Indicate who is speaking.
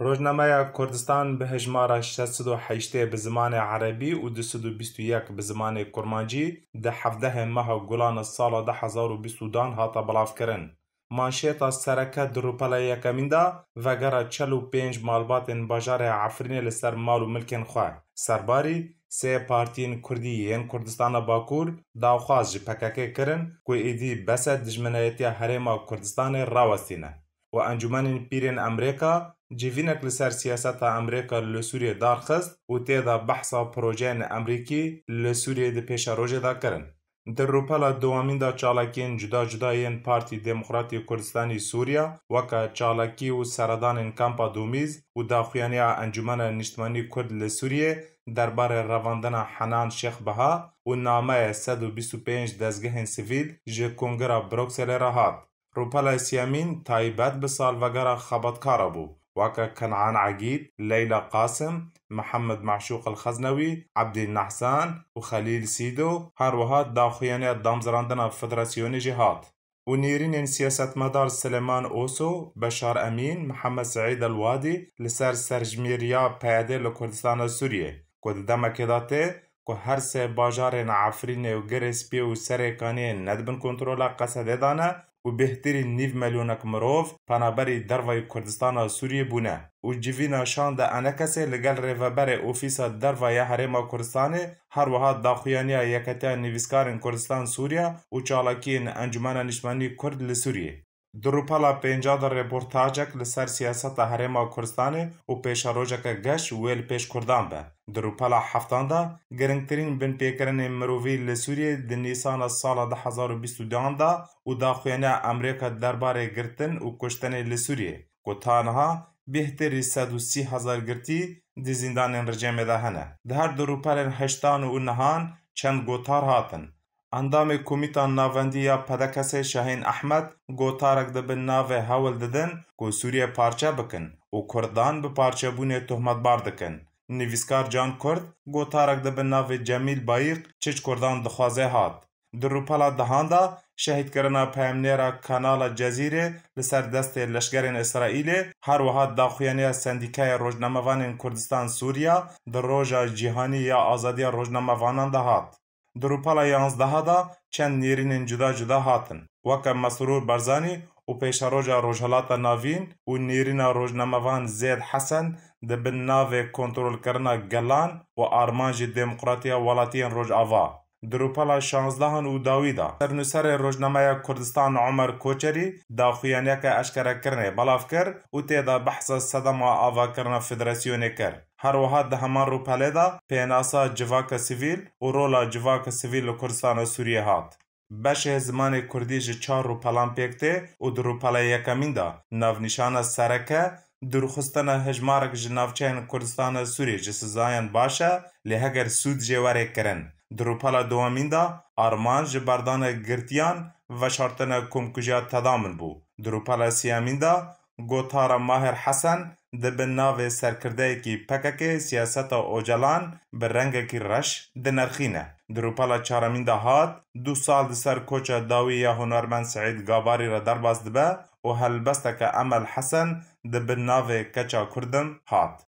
Speaker 1: Rojnameya Kurdistan bi hejmara 608 bi zimanê Erebî û 221 bi zimanê Kurmancî di hevdehê meha Gulan sala 2020dan hata bilavkirin. Manşeta sereke di rûpela yekemîn de vegera çel û pênc malbatên bajarê Efrînê li ser mal û milkên xwe. Serbarî sê partiyên Kurdî yên Kurdistana Bakur dawxwaz ji pekekê kirin ku êdî beset dijmineyetiya Herêma Kurdistanê rawestîne. و انجمن پیرین امریکا جیوینک لسر سیاست امریکا لسوریه دارخست و تیدا بحثا پروژین امریکی لسوریه ده پیش روژه دا کرن. در روپلا دوامین دا چالاکین جدا جداین پارتی دموکراتی کردستانی سوریا وکا چالاکی و سردان کمپا دومیز و دا خویانی انجمن نشتمانی کرد لسوریه درباره رواندن حنان شیخ بها و نامه 125 دزگه سوید جه کنگره بروکسل را هات. سیامین روبەلەسیامین تایبەت بە سالڤەگەرە کار بو وکه کنعان عەگید لیلا قاسم محمد معشوق الخەزنەوی عبد النحسان و هر خەلیل سیدۆ دامزراندن داخوێنێت جهات. و هات ونيرين سياسة مدار سليمان أوسو بشار أمين محمد سعيد الوادي لسر سرجميريا بيادي لكردستان سوريا كود دما كداتي كو هر سه باجار عفرين و جرس بي و سري ندبن كنترولا قصد دانه û bêhterî nîv milyonek mirov penaberî Derve Kurdistana Sûriyê bûne û civîna şanda Enekesê li gel rêveberê ofîsa derva ya Herêma Kurdistanê her wiha daxuyaniya Yeketiya Nivîskarên Kurdistan Sûriya û çalakiyên Encumena Nişmanî Kurd li Sûriyê. Di rûpela pênca de rêportajek li ser siyaseta Herêma Kurdistanê û pêşerojeke geş wêl pêş Kurdan be. Di rûpela heftan de girngtirîn binpêkirinên mirovî li Sûriyê di nîsana sala 2022 de û daxuyaniya Amerîka derbarê girtin û kuştenê li Sûriyê ku tanha bihterî sed û sî hezar girtî di zîndanên rejemê de hene. Di her du rûpelên heştan û nihan çend gotar hatin. Endamê Komîtan Navendî ya Pedekesê Şehên Ehmed gotarek dibin navê hewl didin ku Sûriye parçe bikin û Kurdan bi parçebûnê tohmetbar dikin. Nivîskar Can Kurd gotarek dibin navê Cemîl Bayîq çiç Kurdan dixwaze hat. Di rûpela dehan da şehîdkirina peyamnêra kanala Cezîrê li ser destê leşkerên İsraîlê her wiha daxuyaniya Sendîkaya Rojnamevanên Kurdistan Sûriya di Roja Cîhanî ya Azadiya Rojnamevanan de hat. дурупала 11-ада чанд неринин ҷуда-ҷуда ҳатн вака масрур барзани ӯ пешароҷа рӯжҳалата навин ӯ нерина рӯжнамаванд зед ҳасан де бин наве контролкарна галан ва арманҷи демократия валатиин рӯҷава Drupala 16 û dawî da sernuserê Rojnameya Kurdistan Omer Koçerî daxuyaniyeke eşkerekirinê belav kir û têda behsa sedema avakirina federasyonê kir. Herwiha di heman rûpelê de pênasa civaka sivîl û rola civaka sivîl li Kurdistana Sûriyê hat. Beşê zimanê Kurdî ji çar rûpelan pêk tê û di rûpela yekemîn da navnîşana sereke درخستنا هجمارک جنافچین کردستان سوری جسزاین باشه لهگر سود جواره کرن. Drupala dewamîn de arman ji berdana girtiyan veşartina komkujiya tedamîn bû. Drupala sêyemîn de gotara Maher Hesen dibin navê serkirdeyekî PKK siyaseta ocalan bi rengekî reş dinerxîne. Drupala çaremîn de hat, du sal di ser koça dawî ya hunermend Seîd Gabarî re derbas dibe û helbesteke Emel Hesen di bin navê Keça Kurdin hat.